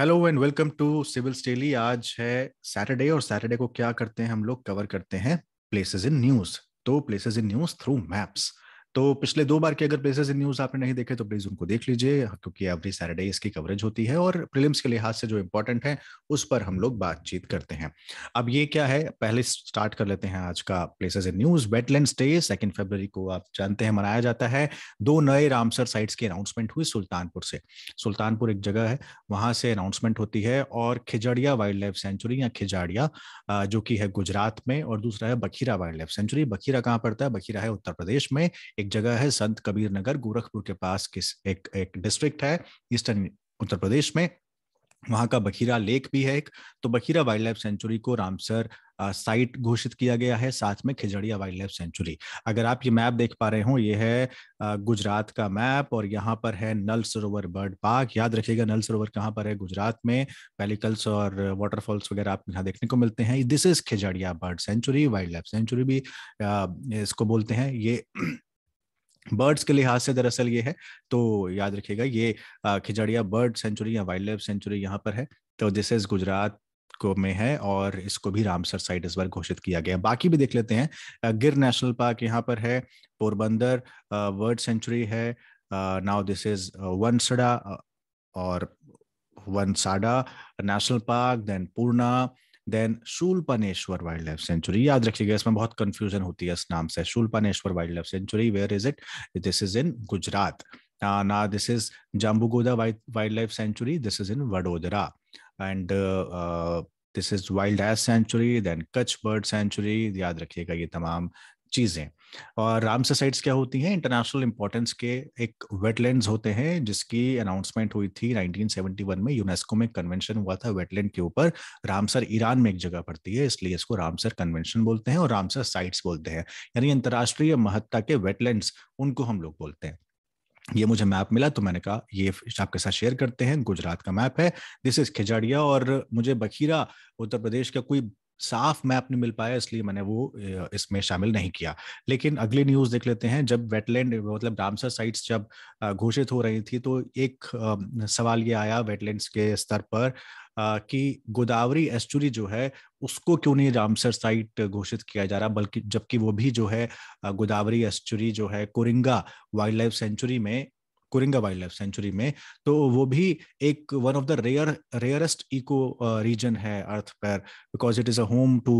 Hello and welcome to civil stately आज है Saturday और सैटरडे को क्या करते हैं हम लोग कवर करते हैं प्लेसेस इन न्यूज तो places in news through maps तो पिछले दो बार के अगर प्लेसेस इन न्यूज आपने नहीं देखे तो प्लीज उनको देख लीजिए क्योंकि एवरी सैटरडे इसकी कवरेज होती है और प्रिलिम्स के लिहाज से जो इंपॉर्टेंट है उस पर हम लोग बातचीत करते हैं अब ये क्या है पहले स्टार्ट कर लेते हैं आज का places in news wetland day second Feb को आप जानते हैं मनाया जाता है दो नए रामसर साइट्स की अनाउंसमेंट हुई सुल्तानपुर से सुल्तानपुर एक जगह है वहां से अनाउंसमेंट होती है और खिजड़िया वाइल्ड लाइफ सेंचुरी या खिजाड़िया जो कि है गुजरात में और दूसरा है Bakhira wildlife sanctuary Bakhira कहाँ पड़ता है बखीरा है उत्तर प्रदेश में एक जगह है संत कबीर नगर गोरखपुर के पास किस एक एक डिस्ट्रिक्ट है ईस्टर्न उत्तर प्रदेश में वहाँ का बखीरा लेक भी है एक तो बखीरा वाइल्ड लाइफ सेंचुरी को रामसर साइट घोषित किया गया है साथ में खिजड़िया वाइल्ड लाइफ सेंचुरी अगर आप ये मैप देख पा रहे हो ये है गुजरात का मैप और यहाँ पर है नल सरोवर बर्ड पार्क याद रखिएगा नल सरोवर कहाँ पर है गुजरात में पेलिकल्स और वाटरफॉल्स वगैरह आप यहाँ देखने को मिलते हैं this is Khijadiya bird sanctuary wildlife sanctuary भी इसको बोलते हैं ये बर्ड्स के लिहाज से दरअसल ये है तो याद रखिएगा ये खिजड़िया बर्ड सेंचुरी या वाइल्ड लाइफ सेंचुरी यहाँ पर है तो दिस इज गुजरात को में है और इसको भी रामसर साइट इस बार घोषित किया गया बाकी भी देख लेते हैं गिर नेशनल पार्क यहाँ पर है पोरबंदर बर्ड सेंचुरी है नाउ दिस इज वनसड़ा और Vansda national park then Purna then Shoolpaneshwar wildlife sanctuary याद रखिएगा इसमें बहुत कंफ्यूजन होती है इस नाम से Shoolpaneshwar wildlife sanctuary where is it this is in Gujarat ना this is Jambughoda wildlife sanctuary this is in Vadodara and this is wild ass sanctuary then Kutch bird sanctuary याद रखिएगा ये तमाम चीज़ें और रामसर साइट्स क्या होती हैं इंटरनेशनल इंपॉर्टेंस के एक वेटलैंड्स होते हैं जिसकी अनाउंसमेंट हुई थी 1971 में यूनेस्को में कन्वेंशन हुआ था वेटलैंड के ऊपर रामसर ईरान में एक जगह पड़ती है इसलिए इसको रामसर कन्वेंशन बोलते हैं और रामसर साइट्स बोलते हैं यानी अंतर्राष्ट्रीय महत्ता के वेटलैंड्स उनको हम लोग बोलते हैं ये मुझे मैप मिला तो मैंने कहा ये आपके साथ शेयर करते हैं गुजरात का मैप है दिस इज खिजाड़िया और मुझे बखीरा उत्तर प्रदेश का कोई साफ मैप नहीं मिल पाया इसलिए मैंने वो इसमें शामिल नहीं किया लेकिन अगली न्यूज देख लेते हैं जब वेटलैंड मतलब डामसर साइट्स जब घोषित हो रही थी तो एक सवाल ये आया वेटलैंड्स के स्तर पर कि गोदावरी एस्चुरी जो है उसको क्यों नहीं रामसर साइट घोषित किया जा रहा बल्कि जबकि वो भी जो है गोदावरी एस्चुरी जो है कोरिंगा वाइल्ड लाइफ सेंचुरी में कुरिंगा वाइल्ड लाइफ सेंचुरी में तो वो भी एक one of the rare rarest eco region है अर्थ पर because it is a home to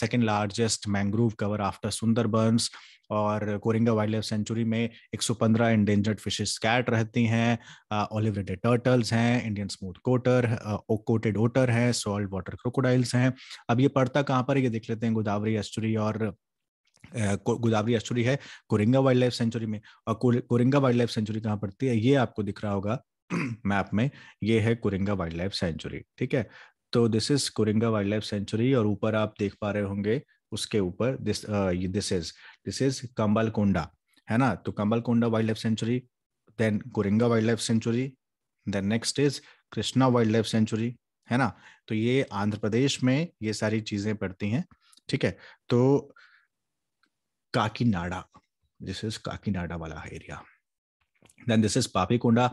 second largest mangrove cover after Sundarbans और कोरिंगा वाइल्ड लाइफ सेंचुरी में 115 इंडेंजर्ड फिशेस कैट रहती हैं ऑलिव रेडेड टर्टल्स हैं Indian smooth coater coated otter हैं salt water crocodiles हैं अब ये पड़ता कहाँ पर ये देख लेते हैं गोदावरी एस्चुरी और गोदावरी एस्टोरी है कोरिंगा वाइल्ड लाइफ सेंचुरी में और कोरिंगा वाइल्ड लाइफ सेंचुरी कहाँ पड़ती है ये आपको दिख रहा होगा मैप में ये है कोरिंगा वाइल्ड लाइफ सेंचुरी ठीक है तो this is Coringa wildlife sanctuary और ऊपर आप देख पा रहे होंगे उसके ऊपर this this is this is Kambalakonda है ना तो Kambalakonda wildlife sanctuary then Coringa wildlife sanctuary then next is Krishna wildlife sanctuary है ना तो ये आंध्र प्रदेश में ये सारी चीजें पड़ती हैं ठीक है तो Kakinada. This is Kakinada wala area. Then this is Papikonda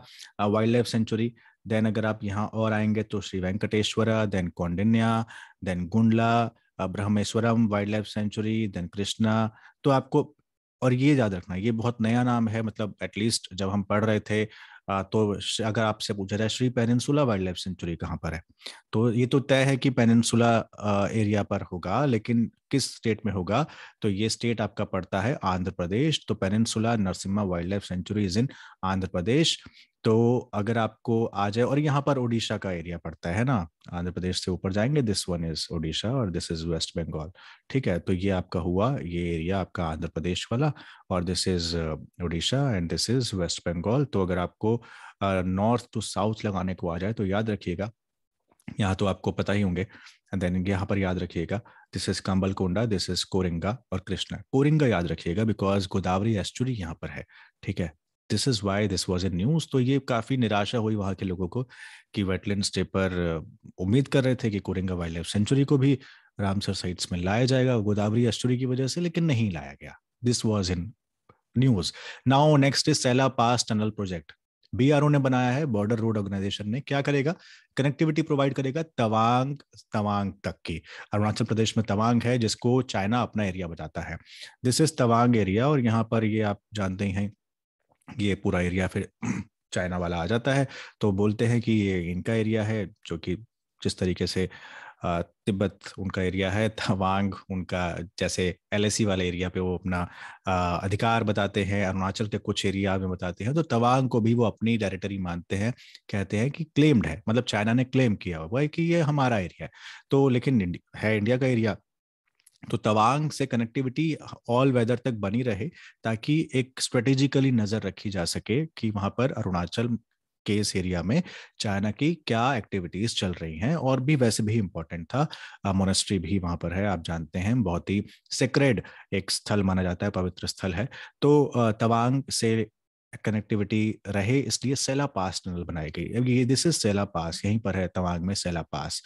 wildlife sanctuary then अगर आप यहाँ और आएंगे तो Shri Venkateswara then Kaundinya then Gundla uh, Brahmeswaram wildlife sanctuary then Krishna तो आपको और ये याद रखना ये बहुत नया नाम है मतलब एटलीस्ट जब हम पढ़ रहे थे तो अगर आपसे पूछा जाए Shri Penusila wildlife sanctuary कहाँ पर है तो ये तो तय है कि पेनिनसुला एरिया पर होगा लेकिन किस स्टेट में होगा तो ये स्टेट आपका पड़ता है आंध्र प्रदेश तो Penusila Narasimha wildlife sanctuary is in Andhra Pradesh तो अगर आपको आ जाए और यहाँ पर ओडिशा का एरिया पड़ता है ना आंध्र प्रदेश से ऊपर जाएंगे दिस वन इज ओडिशा और दिस इज वेस्ट बंगाल ठीक है तो ये आपका हुआ ये एरिया आपका आंध्र प्रदेश वाला और this is uh, Odisha and this is West Bengal तो अगर आपको नॉर्थ टू साउथ लगाने को आ जाए तो याद रखिएगा यहाँ तो आपको पता ही होंगे देन यहाँ पर याद रखिएगा this is Kambalakonda this is Coringa और कृष्णा कोरिंगा याद रखिएगा बिकॉज गोदावरी एस्चुरी यहाँ पर है ठीक है this is why this was a news तो ये काफी निराशा हुई वहां के लोगों को कि वेटलैंड स्टे पर उम्मीद कर रहे थे कि कोरिंगा वाइल्ड लाइफ सेंचुरी को भी रामसर साइट्स में लाया जाएगा गोदावरी एस्टोरी की वजह से लेकिन नहीं लाया गया this was in news now next is Sela pass tunnel project BRO ने बनाया है बॉर्डर रोड ऑर्गेनाइजेशन ने क्या करेगा कनेक्टिविटी प्रोवाइड करेगा तवांग तवांग तक की अरुणाचल प्रदेश में तवांग है जिसको चाइना अपना एरिया बताता है दिस इज तवांग एरिया और यहाँ पर ये आप जानते ही हैं ये पूरा एरिया फिर चाइना वाला आ जाता है तो बोलते हैं कि ये इनका एरिया है जो कि जिस तरीके से तिब्बत उनका एरिया है तवांग उनका जैसे एल वाले एरिया पे वो अपना अधिकार बताते हैं अरुणाचल के कुछ एरिया में बताते हैं तो तवांग को भी वो अपनी टेरिटरी मानते हैं कहते हैं कि क्लेम्ड है मतलब चाइना ने क्लेम किया हुआ है कि ये हमारा एरिया है तो लेकिन है इंडिया का एरिया तो तवांग से कनेक्टिविटी ऑल वेदर तक बनी रहे ताकि एक स्ट्रेटेजिकली नजर रखी जा सके कि वहां पर अरुणाचल के इस एरिया में चाइना की क्या एक्टिविटीज चल रही हैं और भी वैसे भी इम्पोर्टेंट था मोनेस्ट्री भी वहाँ पर है आप जानते हैं बहुत ही सेक्रेड एक स्थल माना जाता है पवित्र स्थल है तो तवांग से कनेक्टिविटी रहे इसलिए सेला पास टनल बनाई गई अब ये दिस इज सेला पास यहीं पर है तवांग में सेला पास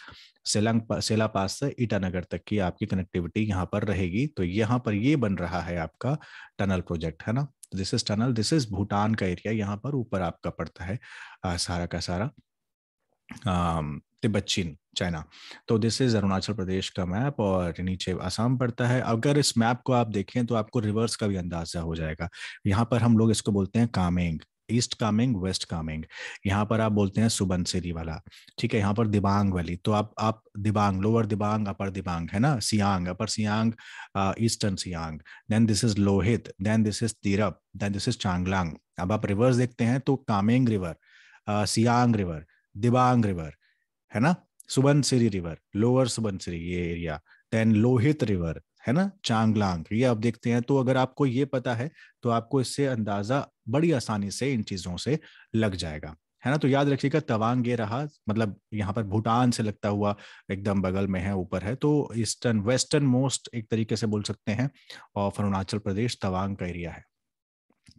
सेलांग पा, सेला पास से ईटानगर तक की आपकी कनेक्टिविटी यहाँ पर रहेगी तो यहाँ पर ये बन रहा है आपका टनल प्रोजेक्ट है ना this is tunnel this is Bhutan का एरिया यहाँ पर ऊपर आपका पड़ता है आ, सारा का सारा चीन चाइना तो दिस इज अरुणाचल प्रदेश का मैप और नीचे आसाम पड़ता है अगर इस मैप को आप देखें तो आपको रिवर्स का भी अंदाजा हो जाएगा यहाँ पर हम लोग इसको बोलते हैं कामेंग ईस्ट कामेंग वेस्ट कामेंग यहाँ पर आप बोलते हैं सुबनसिरी वाला ठीक है यहाँ पर दिबांग वैली तो आप आप दिबांग लोअर दिबांग अपर दिबांग है ना Siang upper Siang eastern uh, Siang then this is Lohit then this is Tirap then this is Changlang अब आप रिवर्स देखते हैं तो Kameng river uh, Siang river Dibang river है ना सुबनसिरी रिवर लोअर सुबनसिरी ये एरिया देन लोहित रिवर है ना चांगलांग ये आप देखते हैं तो अगर आपको ये पता है तो आपको इससे अंदाजा बड़ी आसानी से इन चीजों से लग जाएगा है ना तो याद रखिएगा तवांग ये रहा मतलब यहाँ पर भूटान से लगता हुआ एकदम बगल में है ऊपर है तो ईस्टर्न वेस्टर्न मोस्ट एक तरीके से बोल सकते हैं और अरुणाचल प्रदेश तवांग का एरिया है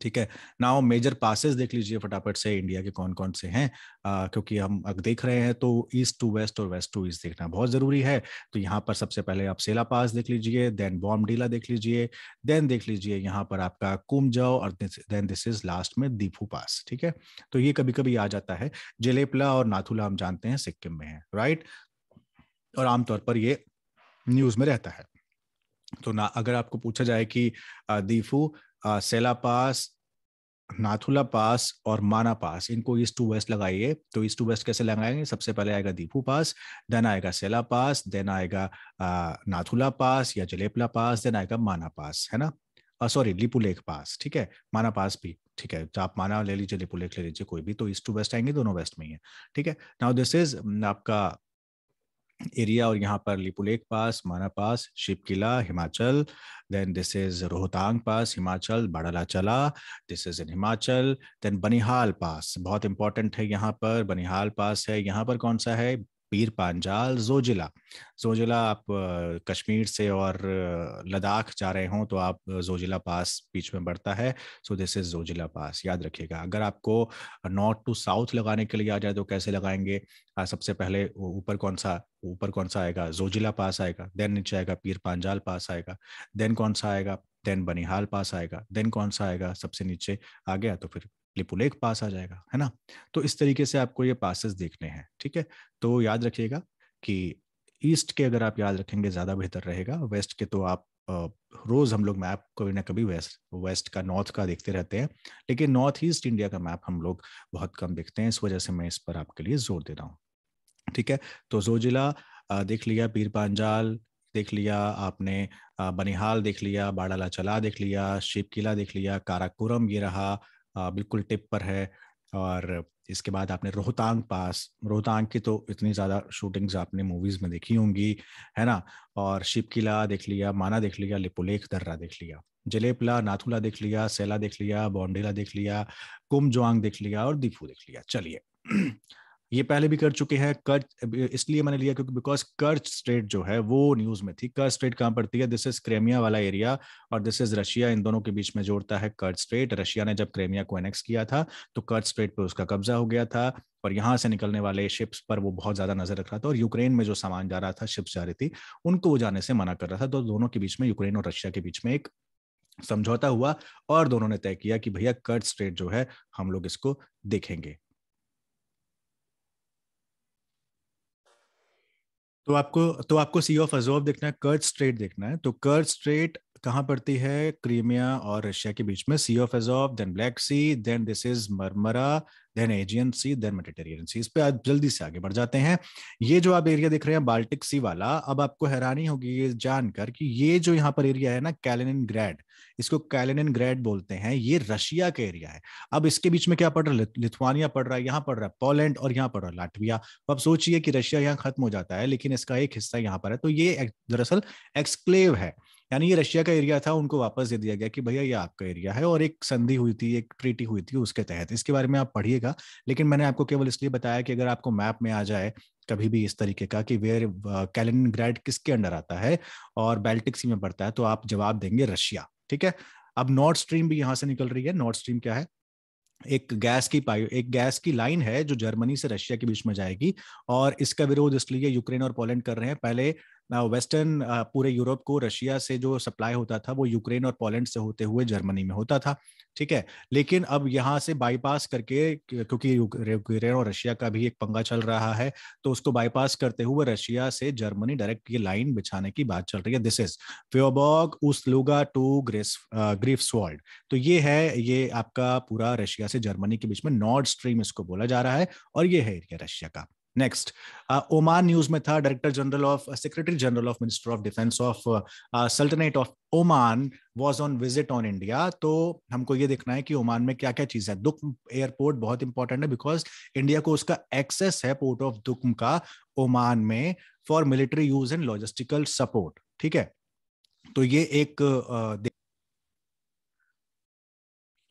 ठीक है नाउ मेजर पासेस देख लीजिए फटाफट से इंडिया के कौन कौन से हैं क्योंकि हम देख रहे हैं तो ईस्ट टू वेस्ट और वेस्ट टू ईस्ट देखना बहुत जरूरी है तो यहाँ पर सबसे पहले आप सेला पास देख लीजिए देन बॉमडीला देख लीजिए देन देख लीजिए यहाँ पर आपका कुमजाओ और देन दिस इज लास्ट में दीफू पास ठीक है तो ये कभी कभी आ जाता है जलेपला और नाथुला हम जानते हैं सिक्किम में है राइट और आमतौर पर ये न्यूज में रहता है तो ना अगर आपको पूछा जाए कि दीफू सेला पास नाथुला पास और माना पास इनको ईस्ट टू वेस्ट लगाइए तो ईस्ट टू वेस्ट कैसे लगाएंगे सबसे पहले आएगा दीपू पास देन आएगा सेला पास देन आएगा नाथुला पास या जलेपला पास देन आएगा माना पास है ना सॉरी लिपू लेक पास ठीक है माना पास भी ठीक है तो आप माना ले लीजिए लिपू लेक ले लीजिए कोई भी तो ईस्ट टू वेस्ट आएंगे दोनों वेस्ट में ही है ठीक है नाउ दिस इज आपका एरिया और यहाँ पर Lipulekh pass Mana pass Shipki Himachal then this is Rohtang pass Himachal Baralacha this is in Himachal then Banihal pass बहुत इंपॉर्टेंट है यहाँ पर बनिहाल पास है यहाँ पर कौन सा है पीर पांजाल जोजिला जोजिला आप कश्मीर से और लद्दाख जा रहे हों तो आप जोजिला पास बीच में बढ़ता है so this is Zojila pass याद रखिएगा अगर आपको नॉर्थ टू साउथ लगाने के लिए आ जाए तो कैसे लगाएंगे सबसे पहले ऊपर कौन सा ऊपर कौन सा आएगा जोजिला पास आएगा देन नीचे आएगा पीर पांजाल पास आएगा देन कौन सा आएगा देन बनिहाल पास आएगा देन कौन सा आएगा सबसे नीचे आ गया तो फिर लिपुलेख पास आ जाएगा है ना तो इस तरीके से आपको ये पासेस देखने हैं ठीक है तो याद रखिएगा कि ईस्ट के अगर आप याद रखेंगे ज़्यादा बेहतर रहेगा वेस्ट के तो आप रोज़ हम लोग मैप कभी ना कभी वेस्ट वेस्ट का नॉर्थ का देखते रहते हैं लेकिन नॉर्थ ईस्ट इंडिया का मैप हम लोग बहुत कम देखते हैं इस वजह से मैं इस पर आपके लिए जोर दे रहा हूँ ठीक है तो जो जिला देख लिया पीर पांजाल देख लिया आपने बनिहाल देख लिया बाड़ाला चला देख लिया शिव किला देख लिया काराकुरम ये रहा बिल्कुल टिप पर है और इसके बाद आपने रोहतांग पास रोहतांग की तो इतनी ज़्यादा शूटिंग्स आपने मूवीज़ में देखी होंगी है ना और शिव किला देख लिया माना देख लिया लिपुलेख दर्रा देख लिया जलेपला नाथुला देख लिया सेला देख लिया बॉन्डेला देख लिया कुमजोआंग देख लिया और दीपू देख लिया चलिए ये पहले भी कर चुके हैं कर्ज इसलिए मैंने लिया क्योंकि बिकॉज कर्ज स्ट्रेट जो है वो न्यूज में थी कर्ज स्ट्रेट कहाँ पड़ती है दिस इज क्रेमिया वाला एरिया और दिस इज रशिया इन दोनों के बीच में जोड़ता है कर्ज स्ट्रेट रशिया ने जब क्रेमिया को एनेक्स किया था तो कर्ज स्ट्रेट पर उसका कब्जा हो गया था और यहां से निकलने वाले शिप्स पर वो बहुत ज्यादा नजर रख रहा था और यूक्रेन में जो सामान जा रहा था शिप्स जा रही थी उनको वो जाने से मना कर रहा था तो दोनों के बीच में यूक्रेन और रशिया के बीच में एक समझौता हुआ और दोनों ने तय किया कि भैया कर्ज स्ट्रेट जो है हम लोग इसको देखेंगे तो आपको तो आपको सी ऑफ अजोब देखना है कर्ज स्ट्रेट देखना है तो कर्ज स्ट्रेट कहाँ पड़ती है क्रीमिया और रशिया के बीच में Sea of Azov then Black Sea then this is Marmara then Aegean Sea then Mediterranean Sea इस पे आप जल्दी से आगे बढ़ जाते हैं ये जो आप एरिया देख रहे हैं बाल्टिक सी वाला अब आपको हैरानी होगी ये जानकर कि ये जो यहाँ पर एरिया है ना कैलेनिन ग्रैड इसको कैलेनिन ग्रैड बोलते हैं ये रशिया का एरिया है अब इसके बीच में क्या पड़ रहा है लिथुआनिया पड़ रहा है यहाँ पड़ रहा है पोलैंड और यहाँ पड़ रहा है लाटविया तो आप सोचिए कि रशिया यहाँ खत्म हो जाता है लेकिन इसका एक हिस्सा यहाँ पर है तो ये दरअसल एक्सक्लेव है यानी ये रशिया का एरिया था उनको वापस दे दिया गया कि भैया ये आपका एरिया है और एक संधि हुई थी एक ट्रीटी हुई थी उसके तहत इसके बारे में आप पढ़िएगा लेकिन मैंने आपको केवल इसलिए बताया कि अगर आपको मैप में आ जाए कभी भी इस तरीके का कि वेयर कैलिन uh, किसके अंडर आता है और बेल्टिक सी में पड़ता है तो आप जवाब देंगे रशिया ठीक है अब नॉर्थ स्ट्रीम भी यहाँ से निकल रही है नॉर्थ स्ट्रीम क्या है एक गैस की पाइप एक गैस की लाइन है जो जर्मनी से रशिया के बीच में जाएगी और इसका विरोध इसलिए यूक्रेन और पोलैंड कर रहे हैं पहले ना वेस्टर्न uh, पूरे यूरोप को रशिया से जो सप्लाई होता था वो यूक्रेन और पोलैंड से होते हुए जर्मनी में होता था ठीक है लेकिन अब यहाँ से बाईपास करके क्योंकि यूक्रेन और रशिया का भी एक पंगा चल रहा है तो उसको बाईपास करते हुए रशिया से जर्मनी डायरेक्ट ये लाइन बिछाने की बात चल रही है दिस इज फ्योबॉग लुगा टू ग्रेस ग्रीफ वर्ल्ड तो ये है ये आपका पूरा रशिया से जर्मनी के बीच में नॉर्थ स्ट्रीम इसको बोला जा रहा है और ये है एरिया रशिया का नेक्स्ट ओमान न्यूज में था director general of secretary general of minister of defence of sultanate of Oman was on visit on India तो हमको ये देखना है कि ओमान में क्या क्या चीज है दुख एयरपोर्ट बहुत इंपॉर्टेंट है बिकॉज इंडिया को उसका एक्सेस है पोर्ट ऑफ दुक्म का ओमान में for military use and logistical support ठीक है तो ये एक uh,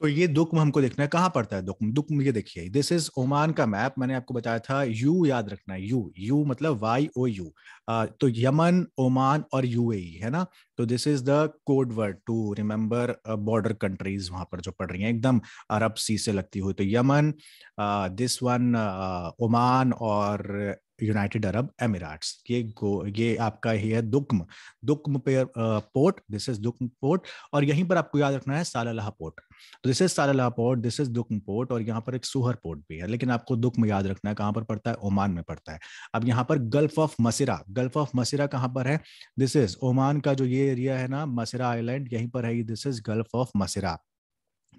तो ये दुख हमको देखना है कहाँ पड़ता है दुख दुख ये देखिए दिस इज ओमान का मैप मैंने आपको बताया था यू याद रखना यू यू मतलब वाई ओ यू तो यमन ओमान और यूएई e, है ना तो this is the code word to remember border countries वहां पर जो पड़ रही हैं एकदम अरब सी से लगती हुई तो यमन दिस वन ओमान और यूनाइटेड अरब एमिराट्स ये गो ये आपका ही है दुक्म दुक्म पे port this is Duqm port और यहीं पर आपको याद रखना है सालालाह पोर्ट तो this is Salalah port this is Duqm port और यहाँ पर एक सुहर पोर्ट भी है लेकिन आपको दुक्म याद रखना है कहाँ पर पड़ता है ओमान में पड़ता है अब यहाँ पर Gulf of Masirah Gulf of Masirah कहाँ पर है दिस इज ओमान का जो ये एरिया है ना मसिरा आइलैंड यहीं पर है this is Gulf of Masirah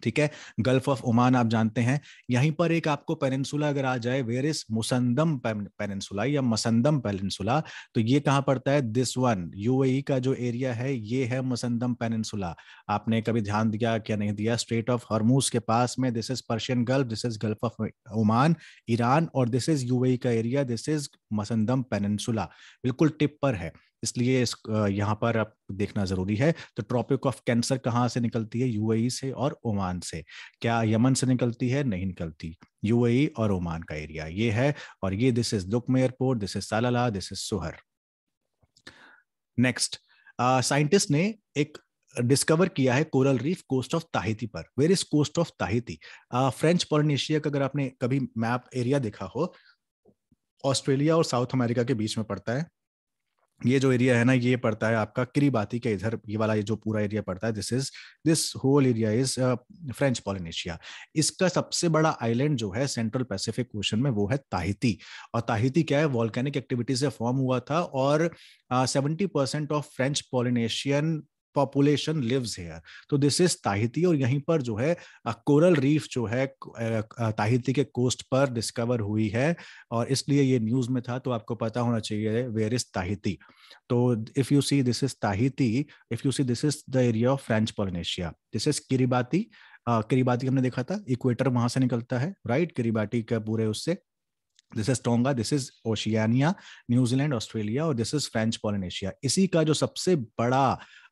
ठीक है गल्फ ऑफ ओमान आप जानते हैं यहीं पर एक आपको पेनिनसुला अगर आ जाए वेर इज मुसंदम पेनिनसुला या मसंदम पेनिनसुला तो ये कहाँ पड़ता है दिस वन यूएई का जो एरिया है ये है मसंदम पेनिनसुला आपने कभी ध्यान दिया क्या नहीं दिया स्ट्रेट ऑफ हरमूस के पास में this is Persian Gulf this is Gulf of Oman Iran और दिस इज यू का area this is Musandam peninsula बिल्कुल टिप पर है इसलिए इस, यहाँ पर आप देखना जरूरी है तो ट्रॉपिक ऑफ कैंसर कहाँ से निकलती है यूएई e से और ओमान से क्या यमन से निकलती है नहीं निकलती यूएई e और ओमान का एरिया ये है और ये this is Duqm airport this is Salalah this is Sohar next scientist ने एक डिस्कवर किया है coral reef coast of Tahiti पर where is coast of Tahiti French Polynesia का अगर आपने कभी मैप एरिया देखा हो ऑस्ट्रेलिया और साउथ अमेरिका के बीच में पड़ता है ये जो एरिया है ना ये पड़ता है आपका किरीबाती के इधर ये वाला ये जो पूरा एरिया पड़ता है this is this whole area is French Polynesia इसका सबसे बड़ा आइलैंड जो है सेंट्रल पैसिफिक ओशन में वो है ताहिती और ताहिती क्या है वॉल्केनिक एक्टिविटी से फॉर्म हुआ था और seventy percent of French Polynesian population lives here तो दिस इज ताहिती और यहीं पर जो है कोरल रीफ जो है ताहिती के कोस्ट पर डिस्कवर हुई है और इसलिए ये न्यूज में था तो आपको पता होना चाहिए वेयर इज ताहिती तो if you see this is Tahiti if you see this is the area of French Polynesia this is Kiribati Kiribati हमने देखा था इक्वेटर वहां से निकलता है राइट किरीबाटी का पूरे उससे this is Tonga this is Oceania New Zealand Australia और दिस इज फ्रेंच पोलिनेशिया इसी का जो सबसे बड़ा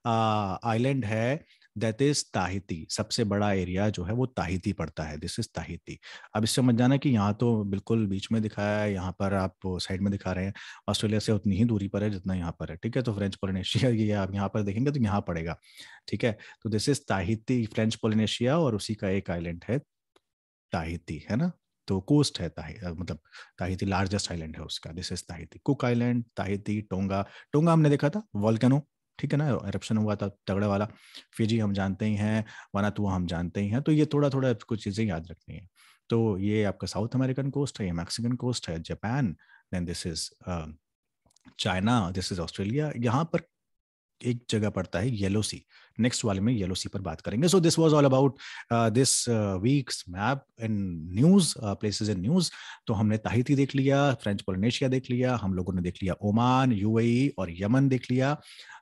आइलैंड है दैट इज ताहिती सबसे बड़ा एरिया जो है वो ताहिती पड़ता है दिस इज ताहिती अब इससे मत जाना कि यहाँ तो बिल्कुल बीच में दिखाया है यहाँ पर आप साइड में दिखा रहे हैं ऑस्ट्रेलिया से उतनी ही दूरी पर है जितना यहाँ पर है ठीक है तो फ्रेंच पोलिनेशिया ये आप यहाँ पर देखेंगे तो यहाँ पड़ेगा ठीक है तो this is Tahiti French Polynesia और उसी का एक आइलैंड है ताहिती है ना तो कोस्ट है ताहि मतलब ताहिती लार्जेस्ट आइलैंड है उसका this is Tahiti Cook Island Tahiti Tonga Tonga हमने देखा था वॉल्केनो ठीक है ना एरप्शन हुआ था तगड़े वाला फिजी हम जानते ही हैं वानातुआ तो हम जानते ही हैं तो ये थोड़ा थोड़ा कुछ चीज़ें याद रखनी है तो ये आपका साउथ अमेरिकन कोस्ट है ये मैक्सिकन कोस्ट है Japan then this is China this is Australia यहाँ पर एक जगह पड़ता है येलो सी नेक्स्ट वाले में येलो सी पर बात करेंगे so this was all about this week's map and news places in news तो हमने ताहिती देख लिया फ्रेंच पोलिनेशिया देख लिया हम लोगों ने देख लिया ओमान यू e और यमन देख लिया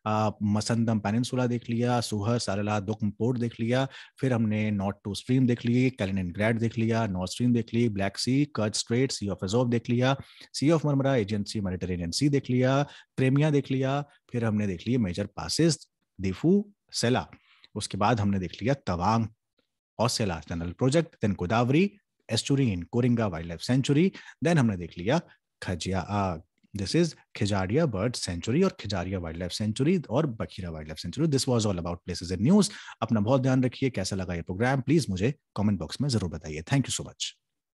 uh, मसंदम पेनिनसुला देख लिया सुहर सारला दुखम पोर्ट देख लिया फिर हमने नॉर्थ टू स्ट्रीम देख ली कैलिन ग्रैड देख लिया नॉर्थ स्ट्रीम देख ली ब्लैक सी कर्ज स्ट्रेट सी ऑफ एजोव देख लिया Sea of Marmara Aegean Sea Mediterranean Sea देख लिया प्रेमिया देख लिया फिर हमने देख लिया मेजर पासिस दिफू सेला उसके बाद हमने देख लिया तवांग और Sela tunnel project then Godavari estuary in Coringa wildlife sanctuary then हमने देख लिया Khijadiya this is Khijadiya bird sanctuary और खिजारिया वाइल्ड लाइफ सेंचुरी और Bakhira wildlife sanctuary this was all about places in news अपना बहुत ध्यान रखिए कैसा लगा ये प्रोग्राम प्लीज मुझे कॉमेंट बॉक्स में जरूर बताइए थैंक यू सो मच